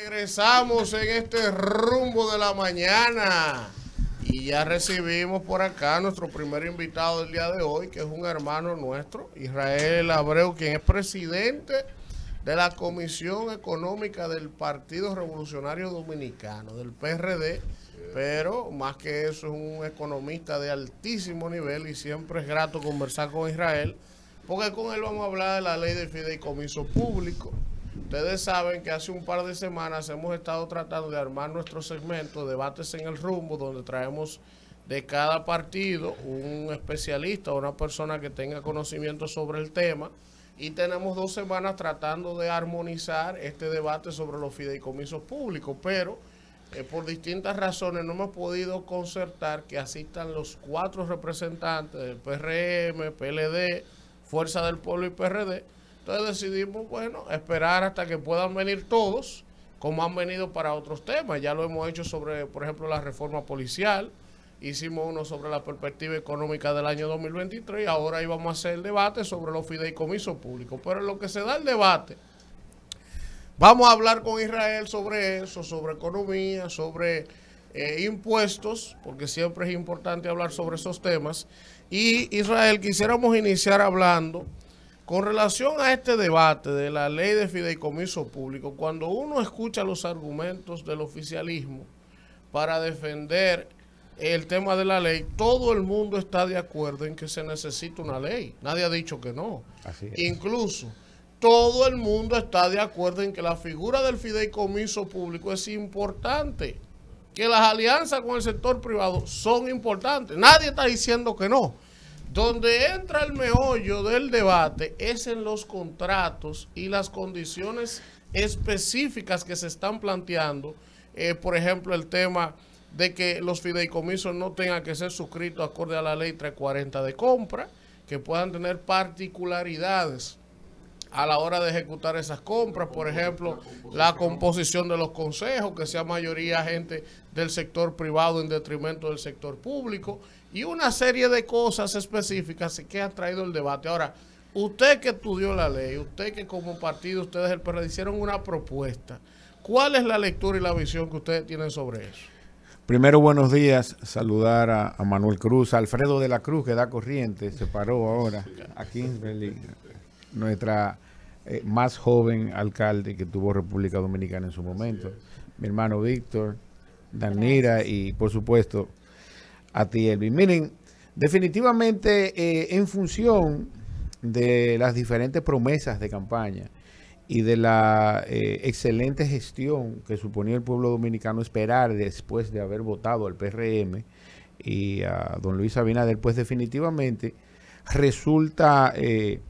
Regresamos en este rumbo de la mañana. Y ya recibimos por acá nuestro primer invitado del día de hoy, que es un hermano nuestro, Israel Abreu, quien es presidente de la Comisión Económica del Partido Revolucionario Dominicano, del PRD, pero más que eso es un economista de altísimo nivel y siempre es grato conversar con Israel, porque con él vamos a hablar de la ley de fideicomiso público, Ustedes saben que hace un par de semanas hemos estado tratando de armar nuestro segmento Debates en el Rumbo, donde traemos de cada partido un especialista o una persona que tenga conocimiento sobre el tema. Y tenemos dos semanas tratando de armonizar este debate sobre los fideicomisos públicos, pero eh, por distintas razones no hemos podido concertar que asistan los cuatro representantes del PRM, PLD, Fuerza del Pueblo y PRD entonces decidimos, bueno, esperar hasta que puedan venir todos, como han venido para otros temas. Ya lo hemos hecho sobre, por ejemplo, la reforma policial. Hicimos uno sobre la perspectiva económica del año 2023 ahora íbamos a hacer el debate sobre los fideicomisos públicos. Pero en lo que se da el debate, vamos a hablar con Israel sobre eso, sobre economía, sobre eh, impuestos, porque siempre es importante hablar sobre esos temas. Y Israel, quisiéramos iniciar hablando con relación a este debate de la ley de fideicomiso público, cuando uno escucha los argumentos del oficialismo para defender el tema de la ley, todo el mundo está de acuerdo en que se necesita una ley. Nadie ha dicho que no. Incluso todo el mundo está de acuerdo en que la figura del fideicomiso público es importante, que las alianzas con el sector privado son importantes. Nadie está diciendo que no. Donde entra el meollo del debate es en los contratos y las condiciones específicas que se están planteando. Eh, por ejemplo, el tema de que los fideicomisos no tengan que ser suscritos acorde a la ley 340 de compra, que puedan tener particularidades a la hora de ejecutar esas compras, por ejemplo, la composición de los consejos, que sea mayoría gente del sector privado en detrimento del sector público, y una serie de cosas específicas que han traído el debate. Ahora, usted que estudió la ley, usted que como partido, ustedes el hicieron una propuesta. ¿Cuál es la lectura y la visión que ustedes tienen sobre eso? Primero, buenos días. Saludar a, Manuel Cruz, Alfredo de la Cruz, que da corriente, se paró ahora aquí en Nuestra eh, más joven alcalde que tuvo República Dominicana en su momento. Mi hermano Víctor, Danira y, por supuesto, a ti, Elvin. Miren, definitivamente eh, en función de las diferentes promesas de campaña y de la eh, excelente gestión que suponía el pueblo dominicano esperar después de haber votado al PRM y a don Luis Abinader, pues definitivamente resulta eh,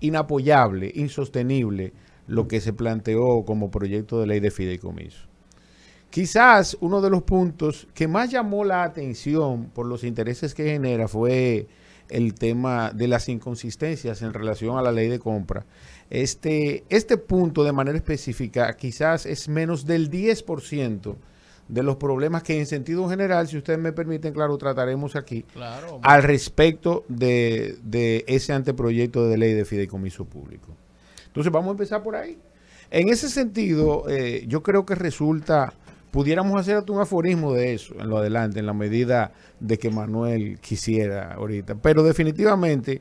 inapoyable, insostenible lo que se planteó como proyecto de ley de fideicomiso. Quizás uno de los puntos que más llamó la atención por los intereses que genera fue el tema de las inconsistencias en relación a la ley de compra. Este, este punto de manera específica quizás es menos del 10% de los problemas que en sentido general, si ustedes me permiten, claro, trataremos aquí al respecto de, ese anteproyecto de ley de fideicomiso público. Entonces vamos a empezar por ahí. En ese sentido, eh, yo creo que resulta pudiéramos hacer un aforismo de eso en lo adelante, en la medida de que Manuel quisiera ahorita. Pero definitivamente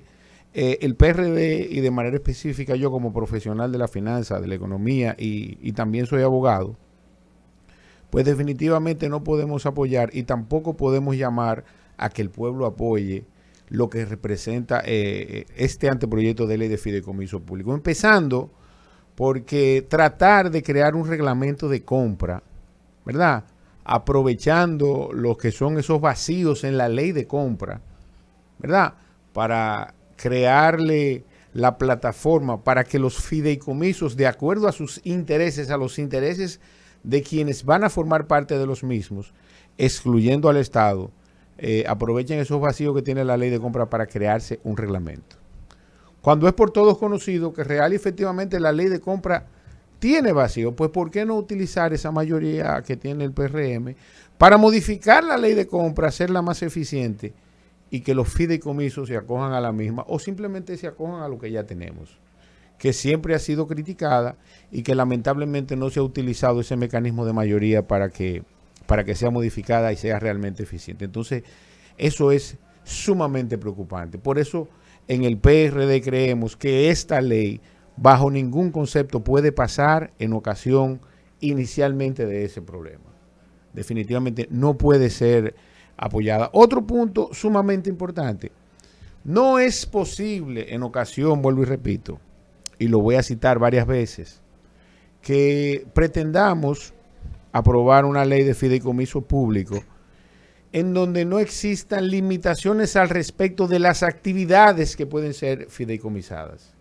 eh, el PRD y de manera específica yo como profesional de la finanza, de la economía y, también soy abogado, pues definitivamente no podemos apoyar y tampoco podemos llamar a que el pueblo apoye lo que representa eh, eh, este anteproyecto de ley de fideicomiso público. Empezando porque tratar de crear un reglamento de compra ¿verdad? Aprovechando lo que son esos vacíos en la ley de compra, ¿verdad? Para crearle la plataforma para que los fideicomisos, de acuerdo a sus intereses, a los intereses de quienes van a formar parte de los mismos, excluyendo al Estado, eh, aprovechen esos vacíos que tiene la ley de compra para crearse un reglamento. Cuando es por todos conocido que real y efectivamente la ley de compra tiene vacío, pues ¿por qué no utilizar esa mayoría que tiene el PRM para modificar la ley de compra, hacerla más eficiente y que los fideicomisos se acojan a la misma o simplemente se acojan a lo que ya tenemos? que siempre ha sido criticada y que lamentablemente no se ha utilizado ese mecanismo de mayoría para que, para que sea modificada y sea realmente eficiente. Entonces, eso es sumamente preocupante. Por eso en el PRD creemos que esta ley bajo ningún concepto puede pasar en ocasión inicialmente de ese problema. Definitivamente no puede ser apoyada. Otro punto sumamente importante. No es posible en ocasión, vuelvo y repito, y lo voy a citar varias veces, que pretendamos aprobar una ley de fideicomiso público en donde no existan limitaciones al respecto de las actividades que pueden ser fideicomisadas.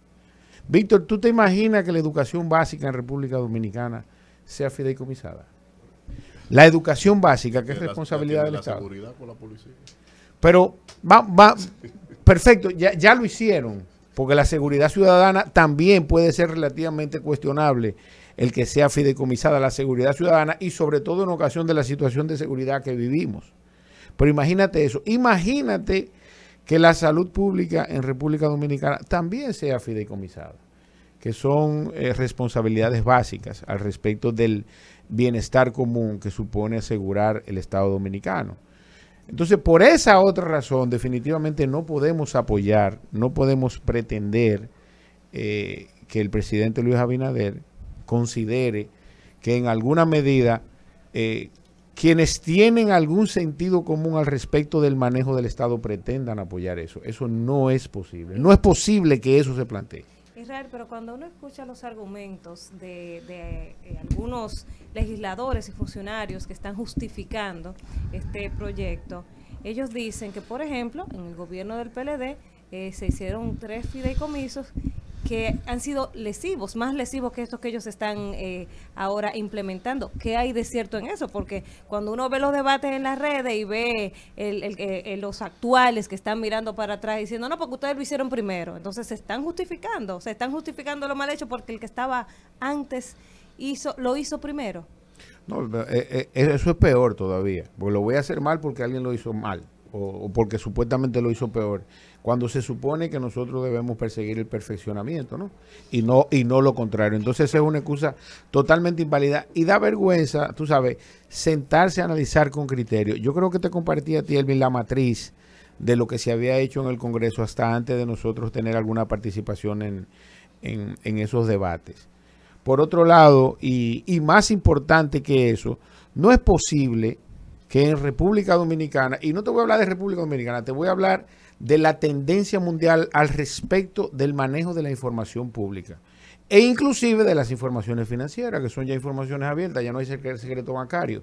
Víctor, ¿tú te imaginas que la educación básica en República Dominicana sea fideicomisada? La educación básica, que es responsabilidad del la Seguridad con la policía. Pero, va, va, perfecto, ya, ya lo hicieron, porque la seguridad ciudadana también puede ser relativamente cuestionable el que sea fideicomisada la seguridad ciudadana y sobre todo en ocasión de la situación de seguridad que vivimos. Pero imagínate eso, imagínate que la salud pública en República Dominicana también sea fideicomisada, que son eh, responsabilidades básicas al respecto del bienestar común que supone asegurar el Estado dominicano. Entonces, por esa otra razón, definitivamente no podemos apoyar, no podemos pretender eh, que el presidente Luis Abinader considere que en alguna medida eh, quienes tienen algún sentido común al respecto del manejo del Estado pretendan apoyar eso. Eso no es posible. No es posible que eso se plantee. Israel, pero cuando uno escucha los argumentos de, eh, algunos legisladores y funcionarios que están justificando este proyecto, ellos dicen que, por ejemplo, en el gobierno del PLD eh, se hicieron tres fideicomisos que han sido lesivos, más lesivos que estos que ellos están eh, ahora implementando. ¿Qué hay de cierto en eso? Porque cuando uno ve los debates en las redes y ve eh, eh, los actuales que están mirando para atrás diciendo, no, porque ustedes lo hicieron primero, entonces se están justificando, se están justificando lo mal hecho porque el que estaba antes hizo lo hizo primero. No, eso es peor todavía, porque lo voy a hacer mal porque alguien lo hizo mal o, porque supuestamente lo hizo peor, cuando se supone que nosotros debemos perseguir el perfeccionamiento, ¿no? Y no, y no lo contrario. Entonces es una excusa totalmente inválida y da vergüenza, tú sabes, sentarse a analizar con criterio. Yo creo que te compartí a ti, Elvin, la matriz de lo que se había hecho en el Congreso hasta antes de nosotros tener alguna participación en, en esos debates. Por otro lado, y, y más importante que eso, no es posible que en República Dominicana, y no te voy a hablar de República Dominicana, te voy a hablar de la tendencia mundial al respecto del manejo de la información pública e inclusive de las informaciones financieras, que son ya informaciones abiertas, ya no hay secreto bancario.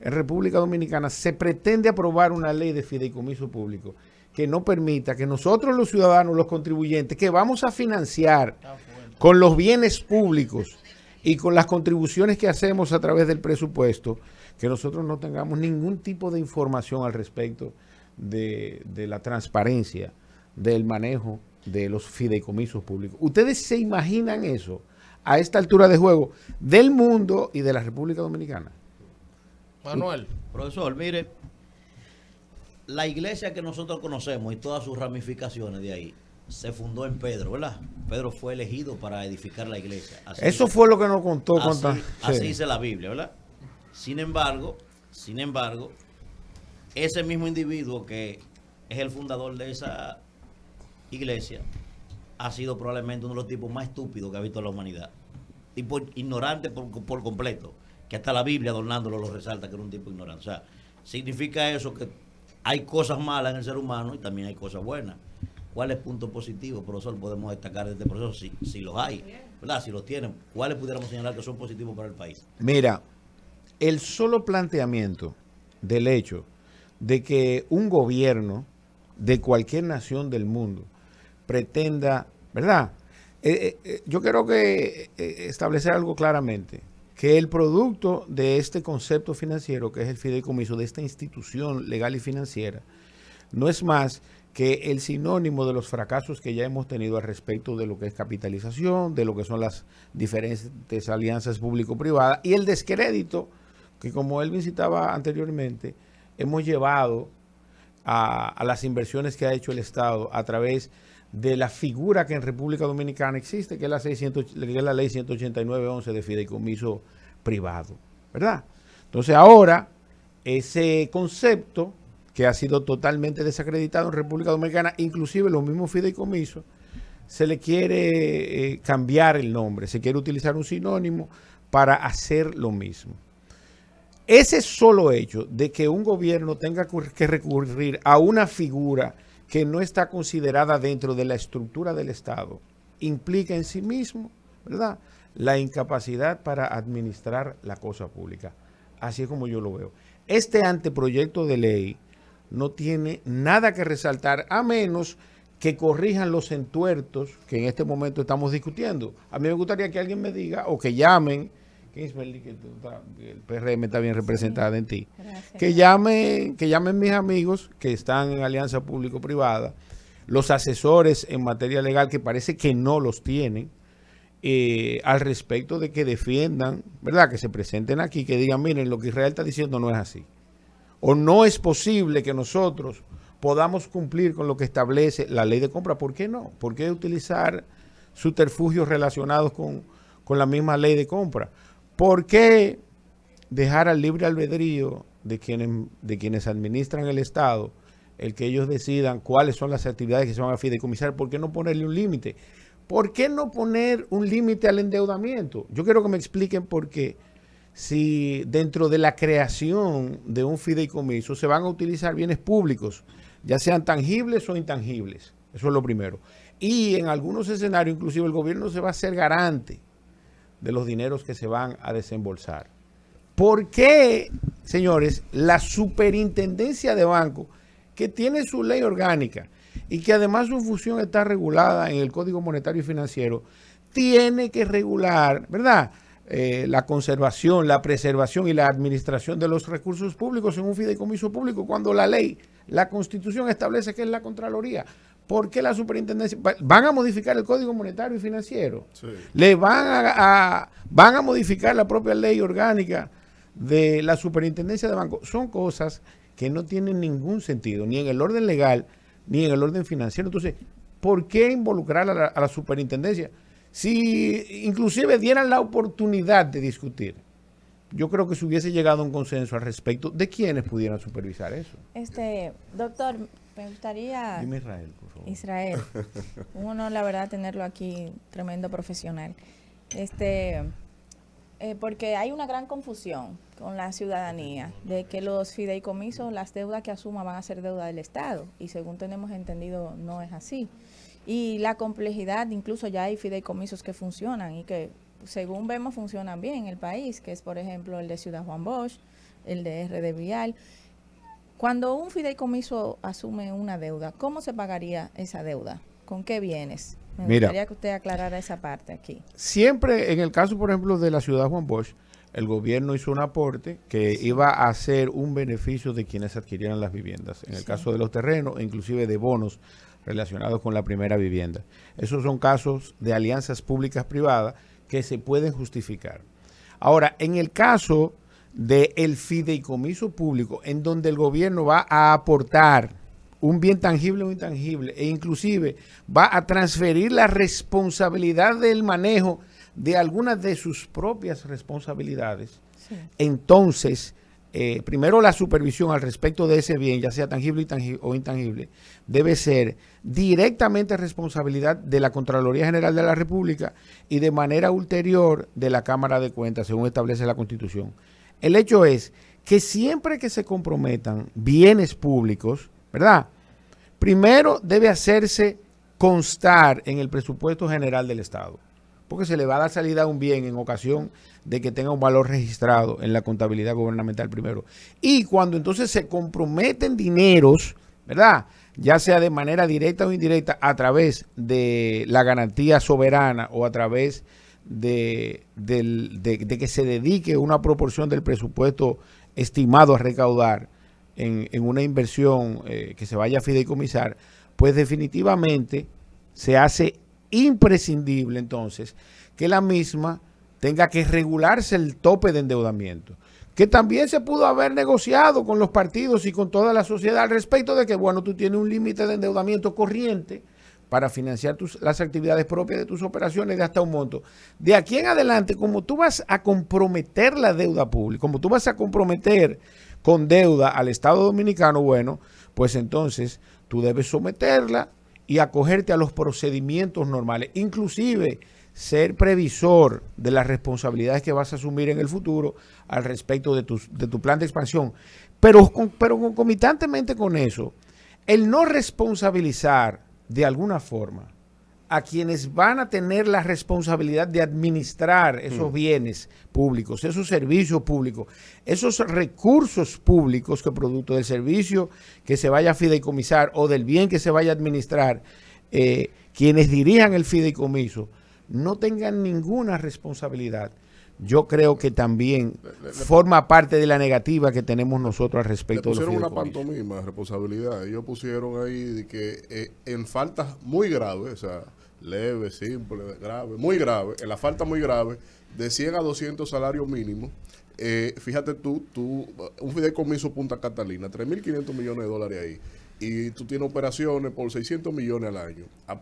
En República Dominicana se pretende aprobar una ley de fideicomiso público que no permita que nosotros los ciudadanos, los contribuyentes, que vamos a financiar con los bienes públicos y con las contribuciones que hacemos a través del presupuesto, que nosotros no tengamos ningún tipo de información al respecto de, de la transparencia, del manejo de los fideicomisos públicos. ¿Ustedes se imaginan eso a esta altura de juego del mundo y de la República Dominicana? Manuel. Profesor, mire, la iglesia que nosotros conocemos y todas sus ramificaciones de ahí se fundó en Pedro, ¿verdad? Pedro fue elegido para edificar la iglesia. Eso fue lo que nos contó. Así, así dice la Biblia, ¿verdad? Sin embargo, sin embargo, ese mismo individuo que es el fundador de esa iglesia ha sido probablemente uno de los tipos más estúpidos que ha visto la humanidad. Tipo ignorante por, completo. Que hasta la Biblia, Donándolo lo resalta que era un tipo ignorante. O sea, significa eso que hay cosas malas en el ser humano y también hay cosas buenas. ¿Cuáles puntos positivos, profesor, podemos destacar de este proceso? Si, si los hay, ¿verdad? Si los tienen, ¿cuáles pudiéramos señalar que son positivos para el país? Mira, el solo planteamiento del hecho de que un gobierno de cualquier nación del mundo pretenda, ¿verdad? Eh, eh, eh, yo creo que establecer algo claramente, que el producto de este concepto financiero, que es el fideicomiso de esta institución legal y financiera, no es más que el sinónimo de los fracasos que ya hemos tenido al respecto de lo que es capitalización, de lo que son las diferentes alianzas público-privadas y el descrédito que como él visitaba anteriormente, hemos llevado a, las inversiones que ha hecho el Estado a través de la figura que en República Dominicana existe, que es la, ley 189.11 de fideicomiso privado, ¿verdad? Entonces ahora ese concepto que ha sido totalmente desacreditado en República Dominicana, inclusive los mismos fideicomisos, se le quiere eh, cambiar el nombre, se quiere utilizar un sinónimo para hacer lo mismo. Ese solo hecho de que un gobierno tenga que recurrir a una figura que no está considerada dentro de la estructura del Estado implica en sí mismo, ¿verdad?, la incapacidad para administrar la cosa pública. Así es como yo lo veo. Este anteproyecto de ley no tiene nada que resaltar, a menos que corrijan los entuertos que en este momento estamos discutiendo. A mí me gustaría que alguien me diga o que llamen que es verdad que, el PRM está bien representada en ti. Que llamen, que llamen mis amigos que están en alianza público-privada, los asesores en materia legal que parece que no los tienen, eh, al respecto de que defiendan, ¿verdad? Que se presenten aquí, que digan, miren, lo que Israel está diciendo no es así. O no es posible que nosotros podamos cumplir con lo que establece la ley de compra. ¿Por qué no? ¿Por qué utilizar subterfugios relacionados con, con la misma ley de compra? ¿Por qué dejar al libre albedrío de quienes, administran el Estado el que ellos decidan cuáles son las actividades que se van a fideicomisar? ¿Por qué no ponerle un límite? ¿Por qué no poner un límite al endeudamiento? Yo quiero que me expliquen por qué si dentro de la creación de un fideicomiso se van a utilizar bienes públicos, ya sean tangibles o intangibles. Eso es lo primero. Y en algunos escenarios, inclusive el gobierno se va a ser garante de los dineros que se van a desembolsar. ¿Por qué, señores, la superintendencia de banco, que tiene su ley orgánica y que además su función está regulada en el Código Monetario y Financiero, tiene que regular, ¿verdad? Eh, la conservación, la preservación y la administración de los recursos públicos en un fideicomiso público, cuando la ley, la constitución establece que es la Contraloría. ¿Por qué la superintendencia van a modificar el Código Monetario y Financiero. Le van a, van a modificar la propia ley orgánica de la superintendencia de banco. Son cosas que no tienen ningún sentido, ni en el orden legal, ni en el orden financiero. Entonces, ¿por qué involucrar a la, superintendencia? Si inclusive dieran la oportunidad de discutir, yo creo que se hubiese llegado a un consenso al respecto de quiénes pudieran supervisar eso. Este, doctor, me gustaría... Dime Israel, por favor. Israel. Un honor, la verdad, tenerlo aquí, tremendo profesional. Este, eh, porque hay una gran confusión con la ciudadanía de que los fideicomisos, las deudas que asuma van a ser deuda del Estado. Y según tenemos entendido, no es así. Y la complejidad, incluso ya hay fideicomisos que funcionan y que según vemos funcionan bien en el país, que es por ejemplo el de Ciudad Juan Bosch, el de RD Vial. Cuando un fideicomiso asume una deuda, ¿cómo se pagaría esa deuda? ¿Con qué bienes? Me gustaría que usted aclarara esa parte aquí. Siempre, en el caso, por ejemplo, de la ciudad Juan Bosch, el gobierno hizo un aporte que iba a ser un beneficio de quienes adquirieran las viviendas. En el caso de los terrenos, inclusive de bonos relacionados con la primera vivienda. Esos son casos de alianzas públicas privadas que se pueden justificar. Ahora, en el caso del el fideicomiso público, en donde el gobierno va a aportar un bien tangible o intangible, e inclusive va a transferir la responsabilidad del manejo de algunas de sus propias responsabilidades. Entonces, eh, primero la supervisión al respecto de ese bien, ya sea tangible o intangible, debe ser directamente responsabilidad de la Contraloría General de la República y de manera ulterior de la Cámara de Cuentas, según establece la Constitución. El hecho es que siempre que se comprometan bienes públicos, ¿verdad? Primero debe hacerse constar en el presupuesto general del Estado, porque se le va a dar salida a un bien en ocasión de que tenga un valor registrado en la contabilidad gubernamental primero. Y cuando entonces se comprometen dineros, ¿verdad? Ya sea de manera directa o indirecta, a través de la garantía soberana o a través de, que se dedique una proporción del presupuesto estimado a recaudar en, una inversión eh, que se vaya a fideicomisar, pues definitivamente se hace imprescindible entonces que la misma tenga que regularse el tope de endeudamiento, que también se pudo haber negociado con los partidos y con toda la sociedad al respecto de que, bueno, tú tienes un límite de endeudamiento corriente, para financiar tus, las actividades propias de tus operaciones de hasta un monto. De aquí en adelante, como tú vas a comprometer la deuda pública, como tú vas a comprometer con deuda al Estado dominicano, bueno, pues entonces tú debes someterla y acogerte a los procedimientos normales, inclusive ser previsor de las responsabilidades que vas a asumir en el futuro al respecto de tu, de tu plan de expansión. Pero, pero concomitantemente con eso, el no responsabilizar de alguna forma a quienes van a tener la responsabilidad de administrar esos mm. bienes públicos, esos servicios públicos, esos recursos públicos que producto del servicio que se vaya a fideicomisar o del bien que se vaya a administrar, eh, quienes dirijan el fideicomiso, no tengan ninguna responsabilidad yo creo que también forma parte de la negativa que tenemos nosotros al respecto. pusieron de los una pantomima, responsabilidad. Ellos pusieron ahí que eh, en faltas muy graves, o sea, leve, simple, grave, muy grave, en la falta muy grave, de 100 a 200 salarios mínimos, eh, fíjate tú, tú, un fideicomiso Punta Catalina, 3.500 millones de dólares ahí, y tú tienes operaciones por 600 millones al año. Ah,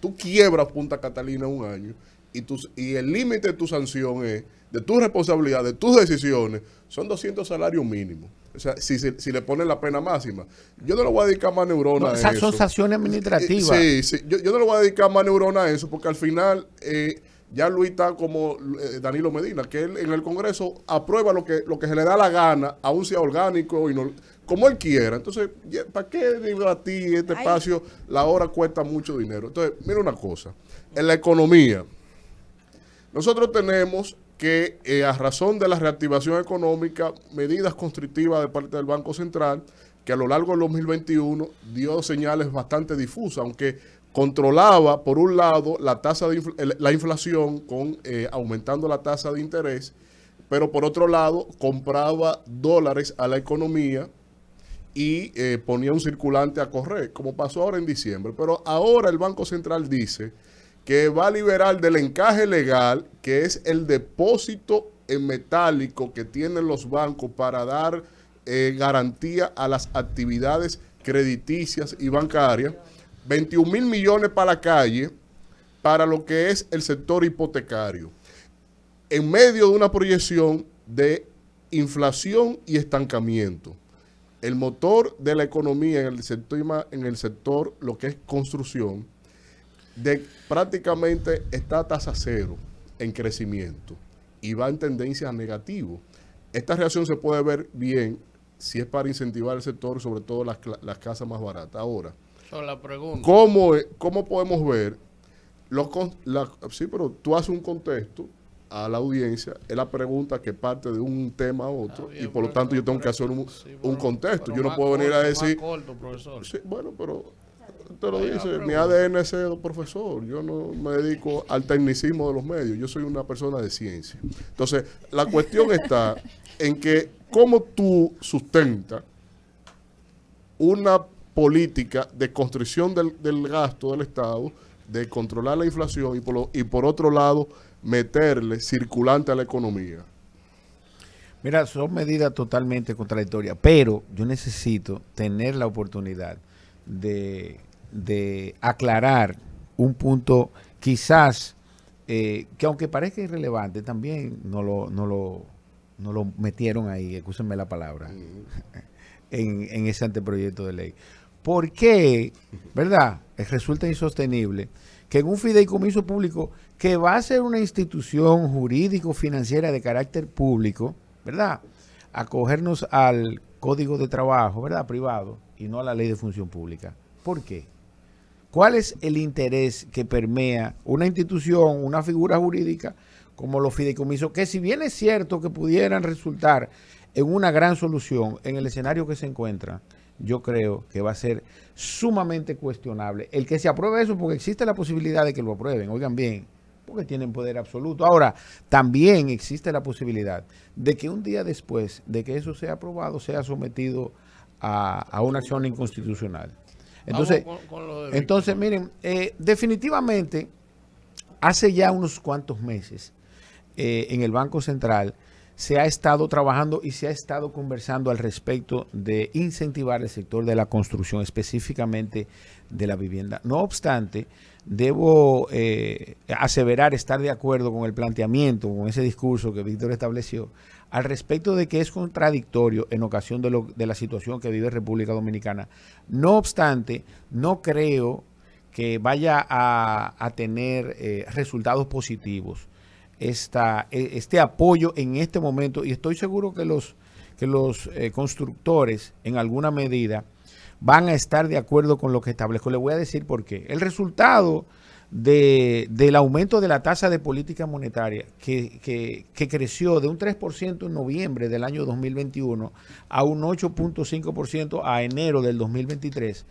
tú quiebras Punta Catalina un año y, tus, y el límite de tu sanción es, de tu responsabilidad, de tus decisiones, son 200 salarios mínimos. O sea, si, si, le ponen la pena máxima. Yo no le voy a dedicar más neuronas a eso. Son sanciones administrativas. Eh, eh, sí, Yo, no le voy a dedicar más neurona a eso porque al final eh, ya Luis está como Danilo Medina, que él en el Congreso aprueba lo que, lo que se le da la gana, aún sea orgánico y como él quiera. Entonces, ¿para qué a ti este espacio? La hora cuesta mucho dinero. Entonces, mira una cosa. En la economía... Nosotros tenemos que, eh, a razón de la reactivación económica, medidas constrictivas de parte del Banco Central, que a lo largo del 2021 dio señales bastante difusas, aunque controlaba, por un lado, la tasa de la inflación con eh, aumentando la tasa de interés, pero por otro lado, compraba dólares a la economía y eh, ponía un circulante a correr, como pasó ahora en diciembre. Pero ahora el Banco Central dice que va a liberar del encaje legal, que es el depósito en metálico que tienen los bancos para dar eh, garantía a las actividades crediticias y bancarias, 21 mil millones para la calle, para lo que es el sector hipotecario, en medio de una proyección de inflación y estancamiento. El motor de la economía en el en el sector lo que es construcción, de prácticamente está a tasa cero en crecimiento y va en tendencia a Esta reacción se puede ver bien si es para incentivar el sector, sobre todo las, casas más baratas. Ahora, la pregunta. E, ¿cómo, podemos ver? Los, sí, pero tú haces un contexto a la audiencia, es la pregunta que parte de un tema a otro, ah, y por lo tanto yo tengo que hacer un, contexto. Yo no puedo venir a decir... bueno, pero te lo dice, mi ADN es profesor, yo no me dedico al tecnicismo de los medios, yo soy una persona de ciencia. Entonces, la cuestión está en que cómo tú sustentas una política de construcción del, gasto del Estado, de controlar la inflación y por, y por otro lado meterle circulante a la economía. Mira, son medidas totalmente contradictorias, pero yo necesito tener la oportunidad de de aclarar un punto quizás eh, que aunque parezca irrelevante, también no lo, no lo, no lo metieron ahí, escúsenme la palabra, mm. en, en ese anteproyecto de ley. ¿Por qué, verdad? Resulta insostenible que en un fideicomiso público que va a ser una institución jurídico-financiera de carácter público, ¿verdad? Acogernos al código de trabajo, ¿verdad? Privado y no a la ley de función pública. ¿Por qué? ¿Cuál es el interés que permea una institución, una figura jurídica como los fideicomisos, que si bien es cierto que pudieran resultar en una gran solución en el escenario que se encuentra, yo creo que va a ser sumamente cuestionable el que se apruebe eso, porque existe la posibilidad de que lo aprueben, oigan bien, porque tienen poder absoluto. Ahora, también existe la posibilidad de que un día después de que eso sea aprobado, sea sometido a, una acción inconstitucional. Entonces, entonces miren, eh, definitivamente, hace ya unos cuantos meses, eh, en el Banco Central se ha estado trabajando y se ha estado conversando al respecto de incentivar el sector de la construcción, específicamente de la vivienda. No obstante, debo eh, aseverar estar de acuerdo con el planteamiento, con ese discurso que Víctor estableció, al respecto de que es contradictorio en ocasión de, la situación que vive República Dominicana. No obstante, no creo que vaya a, tener eh, resultados positivos e, este apoyo en este momento y estoy seguro que los, que los eh, constructores en alguna medida van a estar de acuerdo con lo que establezco. Le voy a decir por qué. El resultado de, del aumento de la tasa de política monetaria que, creció de un 3% en noviembre del año 2021 a un 8.5% a enero del 2023.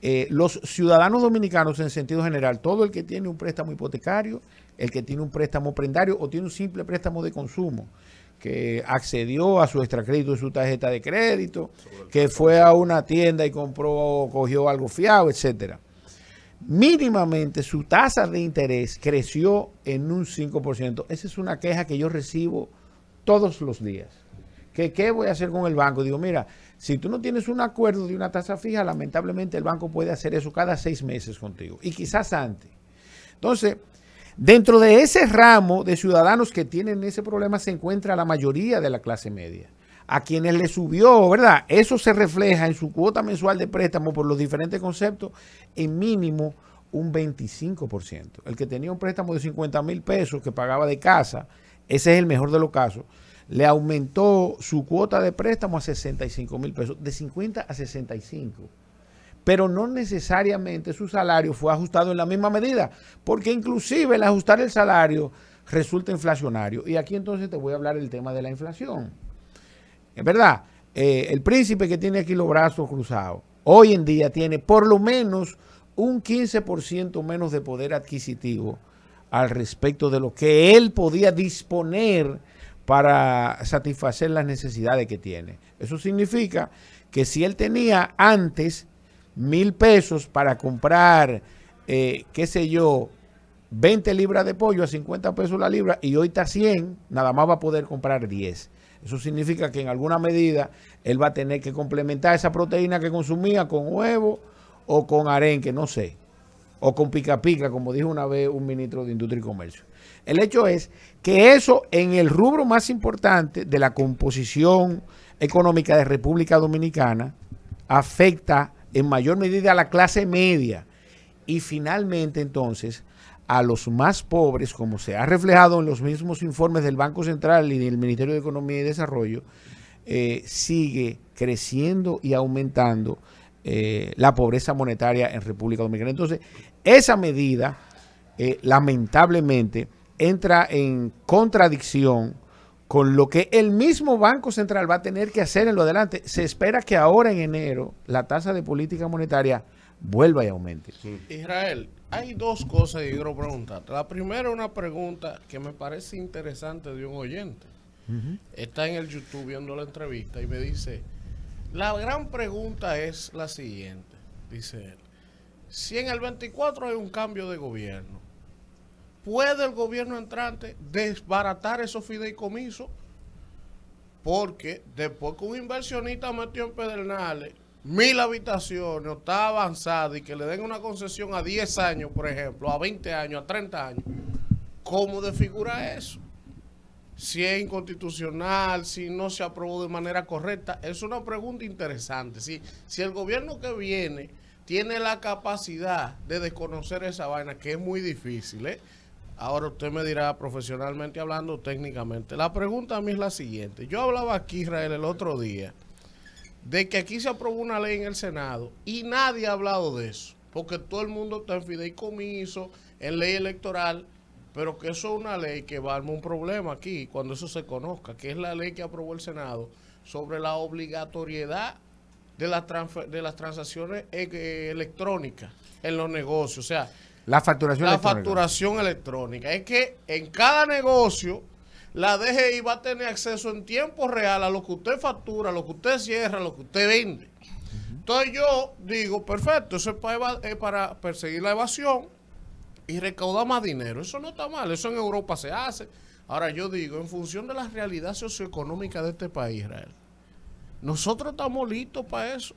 Eh, los ciudadanos dominicanos en sentido general, todo el que tiene un préstamo hipotecario, el que tiene un préstamo prendario o tiene un simple préstamo de consumo, que accedió a su extracrédito y su tarjeta de crédito, que fue a una tienda y compró, o cogió algo fiado, etcétera mínimamente su tasa de interés creció en un 5%. Esa es una queja que yo recibo todos los días. ¿Qué, voy a hacer con el banco? Digo, mira, si tú no tienes un acuerdo de una tasa fija, lamentablemente el banco puede hacer eso cada seis meses contigo y quizás antes. Entonces, dentro de ese ramo de ciudadanos que tienen ese problema se encuentra la mayoría de la clase media a quienes le subió, ¿verdad? Eso se refleja en su cuota mensual de préstamo por los diferentes conceptos en mínimo un 25%. El que tenía un préstamo de 50 mil pesos que pagaba de casa, ese es el mejor de los casos, le aumentó su cuota de préstamo a 65 mil pesos, de 50 a 65. Pero no necesariamente su salario fue ajustado en la misma medida, porque inclusive el ajustar el salario resulta inflacionario. Y aquí entonces te voy a hablar del tema de la inflación. Es verdad, eh, el príncipe que tiene aquí los brazos cruzados, hoy en día tiene por lo menos un 15% menos de poder adquisitivo al respecto de lo que él podía disponer para satisfacer las necesidades que tiene. Eso significa que si él tenía antes mil pesos para comprar, eh, qué sé yo, 20 libras de pollo a 50 pesos la libra y hoy está 100, nada más va a poder comprar 10. Eso significa que en alguna medida él va a tener que complementar esa proteína que consumía con huevo o con arenque, no sé, o con pica pica, como dijo una vez un ministro de Industria y Comercio. El hecho es que eso en el rubro más importante de la composición económica de República Dominicana afecta en mayor medida a la clase media y finalmente entonces a los más pobres, como se ha reflejado en los mismos informes del Banco Central y del Ministerio de Economía y Desarrollo, eh, sigue creciendo y aumentando eh, la pobreza monetaria en República Dominicana. Entonces, esa medida, eh, lamentablemente, entra en contradicción con lo que el mismo Banco Central va a tener que hacer en lo adelante. Se espera que ahora en enero la tasa de política monetaria vuelva y aumente. Israel, hay dos cosas que quiero preguntarte. La primera es una pregunta que me parece interesante de un oyente. Está en el YouTube viendo la entrevista y me dice, la gran pregunta es la siguiente, dice él. Si en el 24 hay un cambio de gobierno, ¿puede el gobierno entrante desbaratar esos fideicomisos? Porque después que un inversionista metió en Pedernales mil habitaciones o está avanzada y que le den una concesión a 10 años, por ejemplo, a 20 años, a 30 años, ¿cómo figura eso? Si es inconstitucional, si no se aprobó de manera correcta, es una pregunta interesante. Si, si el gobierno que viene tiene la capacidad de desconocer esa vaina, que es muy difícil, ¿eh? Ahora usted me dirá profesionalmente hablando, técnicamente. La pregunta a mí es la siguiente. Yo hablaba aquí, Israel, el otro día de que aquí se aprobó una ley en el Senado y nadie ha hablado de eso, porque todo el mundo está en fideicomiso, en ley electoral, pero que eso es una ley que va a armar un problema aquí cuando eso se conozca, que es la ley que aprobó el Senado sobre la obligatoriedad de, la de las transacciones eh, eh, electrónicas en los negocios, o sea... La facturación la facturación electrónica. Es que en cada negocio la DGI va a tener acceso en tiempo real a lo que usted factura, a lo que usted cierra, lo que usted vende. Entonces yo digo, perfecto, eso es para, para perseguir la evasión y recaudar más dinero. Eso no está mal, eso en Europa se hace. Ahora yo digo, en función de la realidad socioeconómica de este país, Israel, nosotros estamos listos para eso,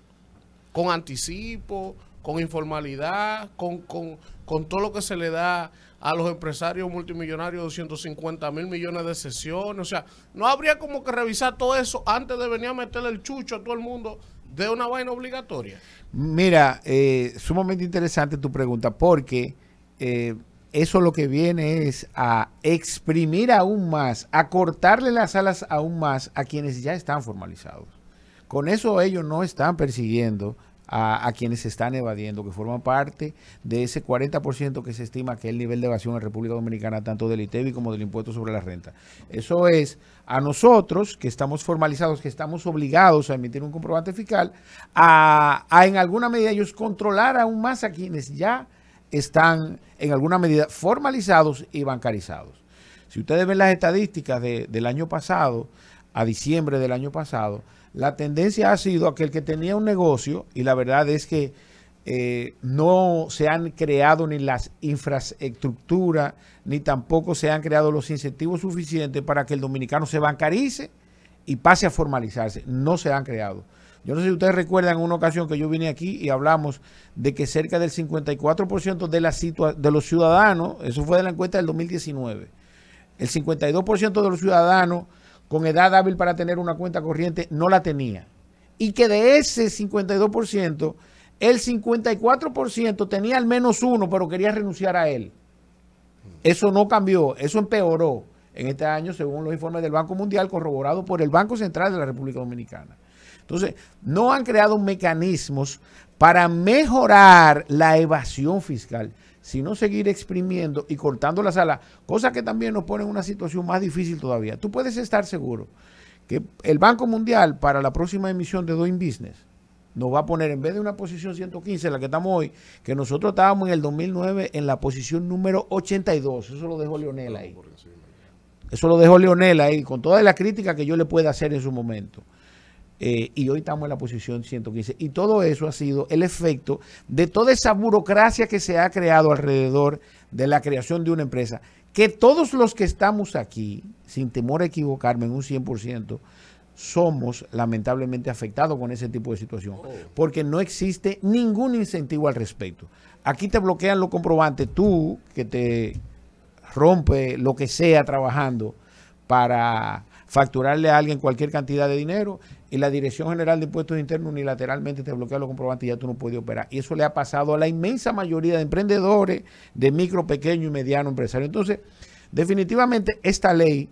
con anticipo, con informalidad, con, con todo lo que se le da a los empresarios multimillonarios 250 mil millones de sesiones. O sea, no habría como que revisar todo eso antes de venir a meterle el chucho a todo el mundo de una vaina obligatoria. Mira, eh, sumamente interesante tu pregunta porque eh, eso lo que viene es a exprimir aún más, a cortarle las alas aún más a quienes ya están formalizados. Con eso ellos no están persiguiendo a, quienes se están evadiendo, que forman parte de ese 40% que se estima que es el nivel de evasión en República Dominicana, tanto del ITEBI como del impuesto sobre la renta. Eso es a nosotros que estamos formalizados, que estamos obligados a emitir un comprobante fiscal, a, en alguna medida ellos controlar aún más a quienes ya están en alguna medida formalizados y bancarizados. Si ustedes ven las estadísticas del año pasado, a diciembre del año pasado, la tendencia ha sido a que el que tenía un negocio, y la verdad es que eh, no se han creado ni las infraestructuras, ni tampoco se han creado los incentivos suficientes para que el dominicano se bancarice y pase a formalizarse. No se han creado. Yo no sé si ustedes recuerdan una ocasión que yo vine aquí y hablamos de que cerca del 54% de, de los ciudadanos, eso fue de la encuesta del 2019, el 52% de los ciudadanos con edad hábil para tener una cuenta corriente no la tenía. Y que de ese 52%, el 54% tenía al menos uno, pero quería renunciar a él. Eso no cambió, eso empeoró en este año, según los informes del Banco Mundial, corroborado por el Banco Central de la República Dominicana. Entonces, no han creado mecanismos para mejorar la evasión fiscal sino seguir exprimiendo y cortando la sala cosa que también nos pone en una situación más difícil todavía. Tú puedes estar seguro que el Banco Mundial para la próxima emisión de Doing Business nos va a poner en vez de una posición 115, la que estamos hoy, que nosotros estábamos en el 2009 en la posición número 82. Eso lo dejó Leonel ahí. Eso lo dejó Leonel ahí, con toda la crítica que yo le pueda hacer en su momento. Eh, y hoy estamos en la posición 115. Y todo eso ha sido el efecto de toda esa burocracia que se ha creado alrededor de la creación de una empresa, que todos los que estamos aquí, sin temor a equivocarme en un 100%, somos lamentablemente afectados con ese tipo de situación, oh. porque no existe ningún incentivo al respecto. Aquí te bloquean los comprobantes, tú que te rompe lo que sea trabajando para facturarle a alguien cualquier cantidad de dinero, y la Dirección General de Impuestos Internos unilateralmente te bloquea los comprobantes y ya tú no puedes operar. Y eso le ha pasado a la inmensa mayoría de emprendedores, de micro, pequeño y mediano empresario. Entonces, definitivamente esta ley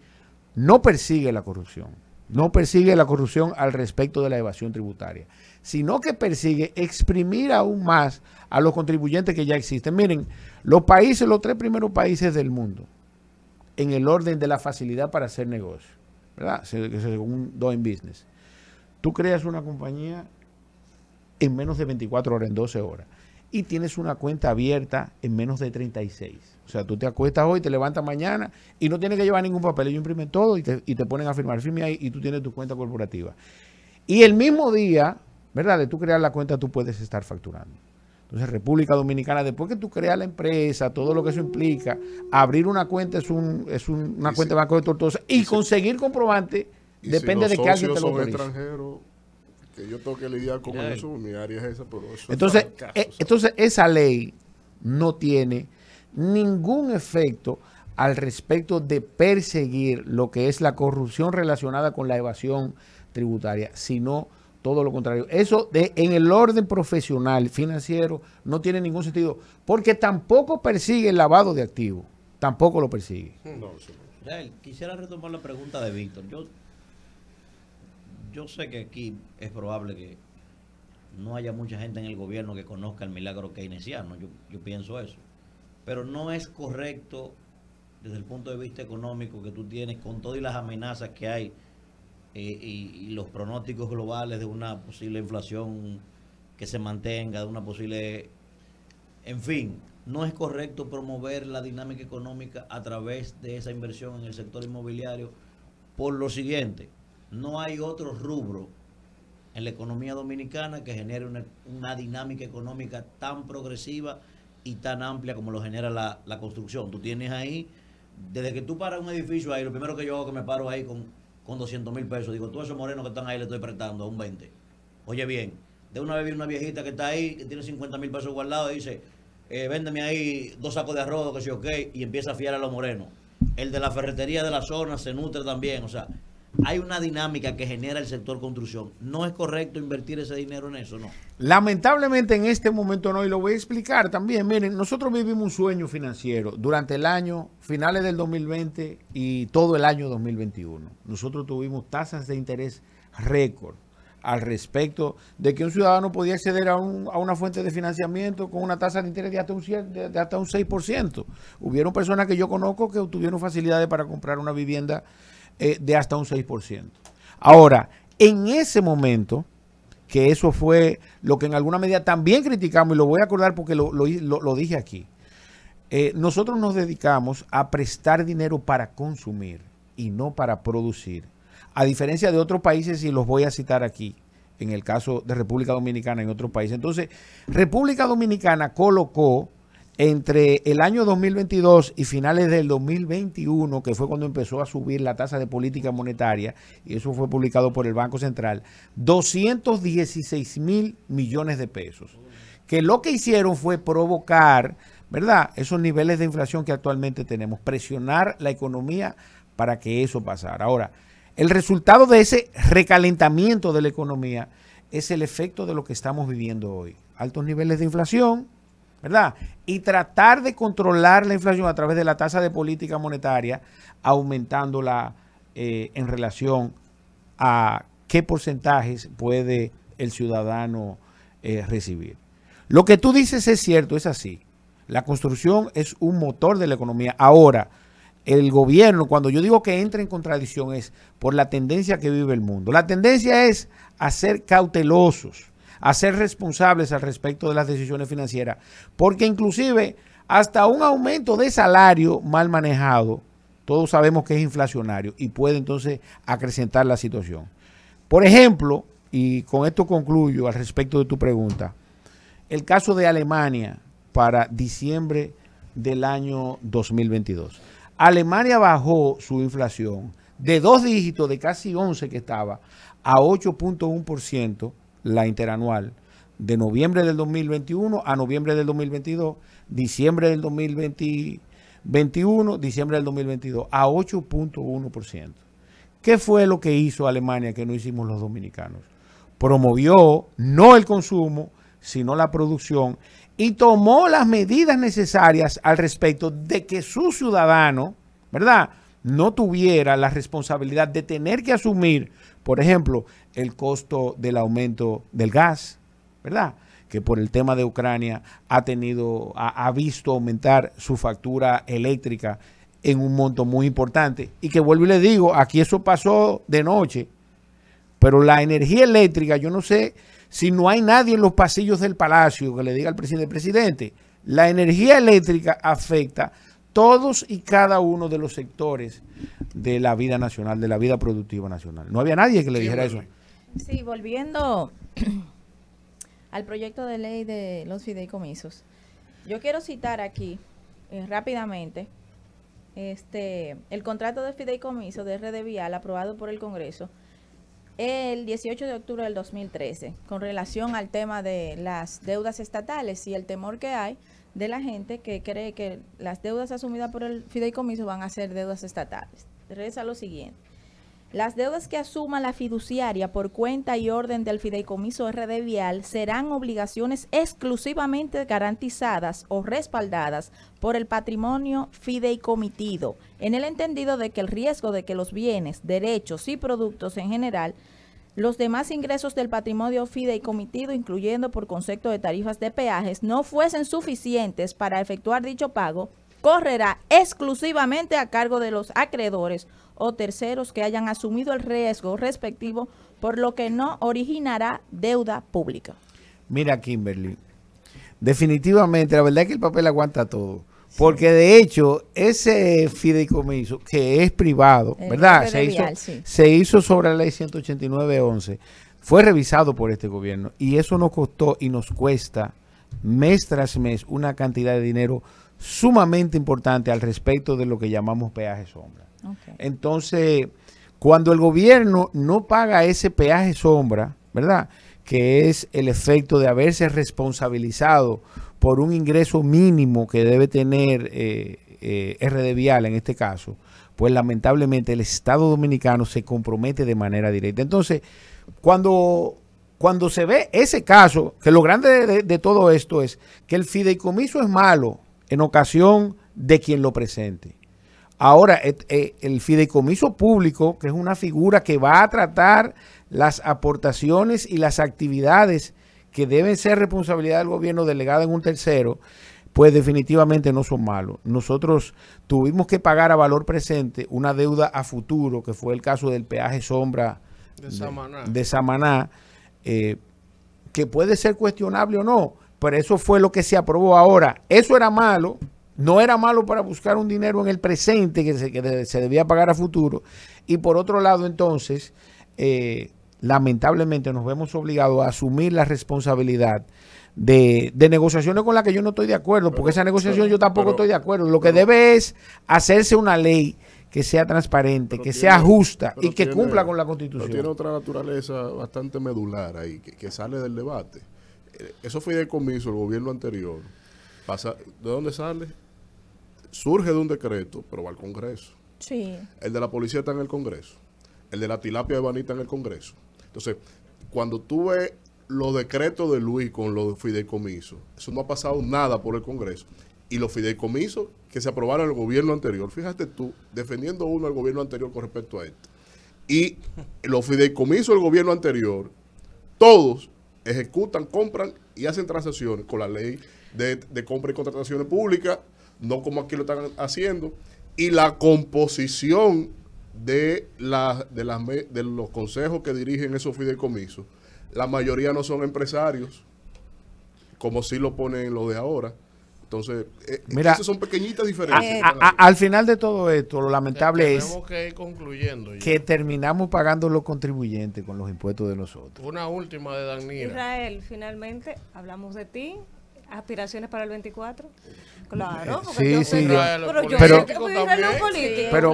no persigue la corrupción, no persigue la corrupción al respecto de la evasión tributaria, sino que persigue exprimir aún más a los contribuyentes que ya existen. Miren, los países, los tres primeros países del mundo, en el orden de la facilidad para hacer negocio, ¿verdad? Según Doing Business. Tú creas una compañía en menos de 24 horas, en 12 horas. Y tienes una cuenta abierta en menos de 36. O sea, tú te acuestas hoy, te levantas mañana y no tienes que llevar ningún papel. Ellos imprimen todo y te, y te ponen a firmar. Firme ahí y tú tienes tu cuenta corporativa. Y el mismo día, ¿verdad? De tú crear la cuenta, tú puedes estar facturando. Entonces, República Dominicana, después que tú creas la empresa, todo lo que eso implica, abrir una cuenta es, un, es una cuenta de banco de tortosa y conseguir comprobante Depende de que alguien te lo autorice. que yo que con eso, mi área es esa, entonces, eh, entonces, esa ley no tiene ningún efecto al respecto de perseguir lo que es la corrupción relacionada con la evasión tributaria, sino todo lo contrario. Eso de, en el orden profesional financiero no tiene ningún sentido, porque tampoco persigue el lavado de activos, tampoco lo persigue. quisiera retomar la pregunta de Víctor. Yo yo sé que aquí es probable que no haya mucha gente en el gobierno que conozca el milagro keynesiano, yo, yo pienso eso. Pero no es correcto desde el punto de vista económico que tú tienes con todas las amenazas que hay eh, y, los pronósticos globales de una posible inflación que se mantenga, de una posible... En fin, no es correcto promover la dinámica económica a través de esa inversión en el sector inmobiliario por lo siguiente no hay otro rubro en la economía dominicana que genere una, dinámica económica tan progresiva y tan amplia como lo genera la, construcción. Tú tienes ahí, desde que tú paras un edificio ahí, lo primero que yo hago es que me paro ahí con, con 200 mil pesos. Digo, todos esos morenos que están ahí le estoy prestando a un 20. Oye bien, de una vez viene una viejita que está ahí, que tiene 50 mil pesos guardados y dice, eh, véndeme ahí dos sacos de arroz, que sí, ok, y empieza a fiar a los morenos. El de la ferretería de la zona se nutre también, o sea, hay una dinámica que genera el sector construcción. No es correcto invertir ese dinero en eso, no. Lamentablemente en este momento no, y lo voy a explicar también. Miren, nosotros vivimos un sueño financiero durante el año, finales del 2020 y todo el año 2021. Nosotros tuvimos tasas de interés récord al respecto de que un ciudadano podía acceder a, una fuente de financiamiento con una tasa de interés de hasta, un, 6%. Hubieron personas que yo conozco que tuvieron facilidades para comprar una vivienda eh, de hasta un 6%. Ahora, en ese momento, que eso fue lo que en alguna medida también criticamos, y lo voy a acordar porque lo, dije aquí, eh, nosotros nos dedicamos a prestar dinero para consumir y no para producir. A diferencia de otros países, y los voy a citar aquí, en el caso de República Dominicana y otros países. Entonces, República Dominicana colocó entre el año 2022 y finales del 2021, que fue cuando empezó a subir la tasa de política monetaria, y eso fue publicado por el Banco Central, 216 mil millones de pesos, que lo que hicieron fue provocar, ¿verdad?, esos niveles de inflación que actualmente tenemos, presionar la economía para que eso pasara. Ahora, el resultado de ese recalentamiento de la economía es el efecto de lo que estamos viviendo hoy. Altos niveles de inflación, ¿verdad? Y tratar de controlar la inflación a través de la tasa de política monetaria, aumentándola eh, en relación a qué porcentajes puede el ciudadano eh, recibir. Lo que tú dices es cierto, es así. La construcción es un motor de la economía. Ahora, el gobierno, cuando yo digo que entra en contradicción, es por la tendencia que vive el mundo. La tendencia es a ser cautelosos, a ser responsables al respecto de las decisiones financieras, porque inclusive hasta un aumento de salario mal manejado, todos sabemos que es inflacionario y puede entonces acrecentar la situación. Por ejemplo, y con esto concluyo al respecto de tu pregunta, el caso de Alemania para diciembre del año 2022. Alemania bajó su inflación de dos dígitos, de casi 11 que estaba, a 8.1% la interanual de noviembre del 2021 a noviembre del 2022, diciembre del 2021, diciembre del 2022, a 8.1%. ¿Qué fue lo que hizo Alemania que no hicimos los dominicanos? Promovió no el consumo, sino la producción y tomó las medidas necesarias al respecto de que su ciudadano, ¿verdad? No tuviera la responsabilidad de tener que asumir, por ejemplo, el costo del aumento del gas, ¿verdad? Que por el tema de Ucrania ha tenido, ha, visto aumentar su factura eléctrica en un monto muy importante. Y que vuelvo y le digo, aquí eso pasó de noche, pero la energía eléctrica, yo no sé si no hay nadie en los pasillos del palacio que le diga al presidente, presidente, la energía eléctrica afecta todos y cada uno de los sectores de la vida nacional, de la vida productiva nacional. No había nadie que le dijera eso. Sí, volviendo al proyecto de ley de los fideicomisos. Yo quiero citar aquí eh, rápidamente este el contrato de fideicomiso de RD Vial aprobado por el Congreso el 18 de octubre del 2013 con relación al tema de las deudas estatales y el temor que hay de la gente que cree que las deudas asumidas por el fideicomiso van a ser deudas estatales. Reza lo siguiente. Las deudas que asuma la fiduciaria por cuenta y orden del fideicomiso RD Vial serán obligaciones exclusivamente garantizadas o respaldadas por el patrimonio fideicomitido, en el entendido de que el riesgo de que los bienes, derechos y productos en general los demás ingresos del patrimonio fideicomitido, incluyendo por concepto de tarifas de peajes, no fuesen suficientes para efectuar dicho pago, correrá exclusivamente a cargo de los acreedores o terceros que hayan asumido el riesgo respectivo, por lo que no originará deuda pública. Mira, Kimberly, definitivamente la verdad es que el papel aguanta todo. Porque de hecho, ese fideicomiso, que es privado, ¿verdad? Se hizo, sobre la ley 189.11, fue revisado por este gobierno y eso nos costó y nos cuesta mes tras mes una cantidad de dinero sumamente importante al respecto de lo que llamamos peaje sombra. Entonces, cuando el gobierno no paga ese peaje sombra, ¿verdad? Que es el efecto de haberse responsabilizado por un ingreso mínimo que debe tener eh, eh RD Vial en este caso, pues lamentablemente el Estado dominicano se compromete de manera directa. Entonces, cuando cuando se ve ese caso, que lo grande de, todo esto es que el fideicomiso es malo, en ocasión de quien lo presente. Ahora, eh, el fideicomiso público, que es una figura que va a tratar las aportaciones y las actividades que deben ser responsabilidad del gobierno delegada en un tercero, pues definitivamente no son malos. Nosotros tuvimos que pagar a valor presente una deuda a futuro, que fue el caso del peaje sombra de, Samaná, eh, que puede ser cuestionable o no, pero eso fue lo que se aprobó ahora. Eso era malo, no era malo para buscar un dinero en el presente que se, debía pagar a futuro. Y por otro lado, entonces, eh, lamentablemente nos vemos obligados a asumir la responsabilidad de, de, negociaciones con las que yo no estoy de acuerdo, porque esa negociación yo tampoco estoy de acuerdo. Lo que debe es hacerse una ley que sea transparente, que sea justa y que cumpla con la constitución. tiene otra naturaleza bastante medular ahí, que sale del debate eso fue de el gobierno anterior, pasa, ¿de dónde sale? Surge de un decreto, pero va al Congreso. Sí. El de la policía está en el Congreso. El de la tilapia de Banita en el Congreso. Entonces, cuando tú ves los decretos de Luis con los fideicomisos, eso no ha pasado nada por el Congreso. Y los fideicomisos que se aprobaron en el gobierno anterior, fíjate tú, defendiendo uno al gobierno anterior con respecto a esto. Y los fideicomisos del gobierno anterior, todos ejecutan, compran y hacen transacciones con la ley de, compra y contrataciones públicas, no como aquí lo están haciendo, y la composición de, de los consejos que dirigen esos fideicomisos, la mayoría no son empresarios, como sí lo ponen lo de ahora entonces, eh, son pequeñitas diferencias. al final de todo esto, lo lamentable es que, terminamos pagando los contribuyentes con los impuestos de nosotros. Una última de Daniel, Israel, finalmente hablamos de ti, aspiraciones para el 24? Claro, eh, porque sí, sí, yo, pero yo pero,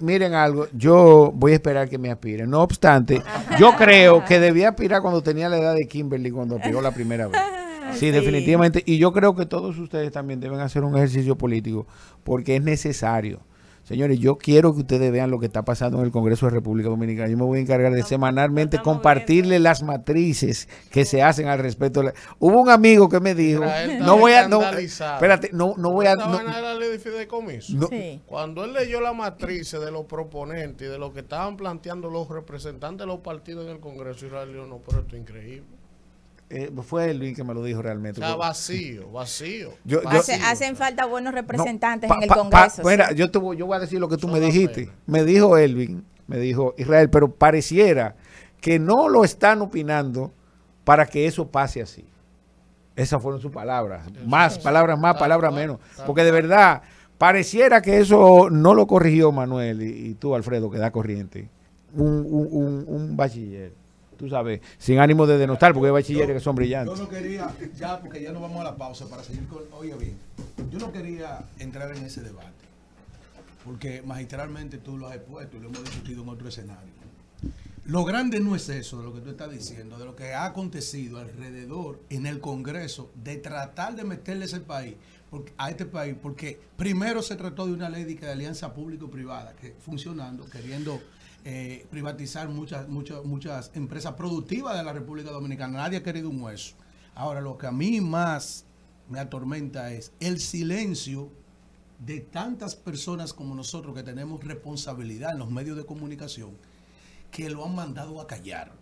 miren algo, yo voy a esperar que me aspiren. No obstante, yo creo que debía aspirar cuando tenía la edad de Kimberly cuando aspiró la primera vez. Ah, sí, definitivamente. Y yo creo que todos ustedes también deben hacer un ejercicio político porque es necesario. Señores, yo quiero que ustedes vean lo que está pasando en el Congreso de República Dominicana. Yo me voy a encargar de semanalmente compartirles las matrices que se hacen al respecto. Hubo un amigo que me dijo, no voy a, no, espérate, no, no voy a. No, la ley de sí. Cuando él leyó la matriz de los proponentes y de lo que estaban planteando los representantes de los partidos en el Congreso, Israel no, pero esto es increíble. Eh, fue Elvin que me lo dijo realmente. está vacío, vacío. hacen falta buenos representantes en el Congreso. yo, te voy, yo voy a decir lo que tú me dijiste. Me dijo Elvin, me dijo Israel, pero pareciera que no lo están opinando para que eso pase así. Esas fueron sus palabras. Más, palabras más, palabras menos. Porque de verdad, pareciera que eso no lo corrigió Manuel y, tú, Alfredo, que da corriente. Un, un, un bachiller tú sabes, sin ánimo de denotar, porque hay bachilleres que son brillantes. Yo no quería, ya, porque ya nos vamos a la pausa para seguir con. Oye, bien, yo no quería entrar en ese debate, porque magistralmente tú lo has expuesto y lo hemos discutido en otro escenario. Lo grande no es eso de lo que tú estás diciendo, de lo que ha acontecido alrededor en el Congreso, de tratar de meterle ese país, a este país, porque primero se trató de una ley de alianza público-privada, que funcionando, queriendo eh, privatizar muchas, muchas, muchas empresas productivas de la República Dominicana. Nadie ha querido un hueso. Ahora, lo que a mí más me atormenta es el silencio de tantas personas como nosotros que tenemos responsabilidad en los medios de comunicación que lo han mandado a callar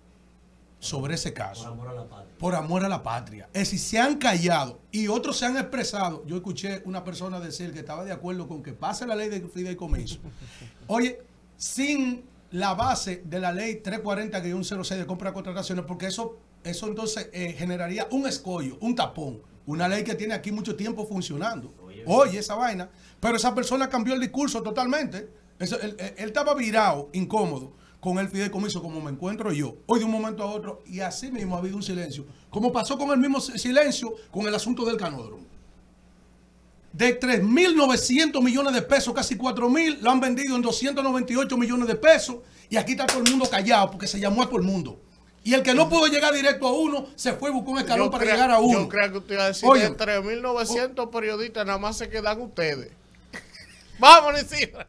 sobre ese caso. Por amor a la patria. Por amor a la patria. Es decir, se han callado y otros se han expresado. Yo escuché una persona decir que estaba de acuerdo con que pase la ley de fideicomiso. Oye, sin la base de la ley 340-06 de compra de contrataciones, porque eso, eso entonces eh, generaría un escollo, un tapón, una ley que tiene aquí mucho tiempo funcionando. Oye, esa vaina, pero esa persona cambió el discurso totalmente. él, él, estaba virado, incómodo, con el fideicomiso, como me encuentro yo, hoy de un momento a otro, y así mismo ha habido un silencio, como pasó con el mismo silencio con el asunto del canódromo de 3.900 millones de pesos, casi 4.000, lo han vendido en 298 millones de pesos y aquí está todo el mundo callado porque se llamó a todo el mundo. Y el que no pudo llegar directo a uno, se fue y buscó un escalón para llegar a uno. Yo creo que usted iba a decir, 3.900 periodistas nada más se quedan ustedes. ¡Vámonos, encima!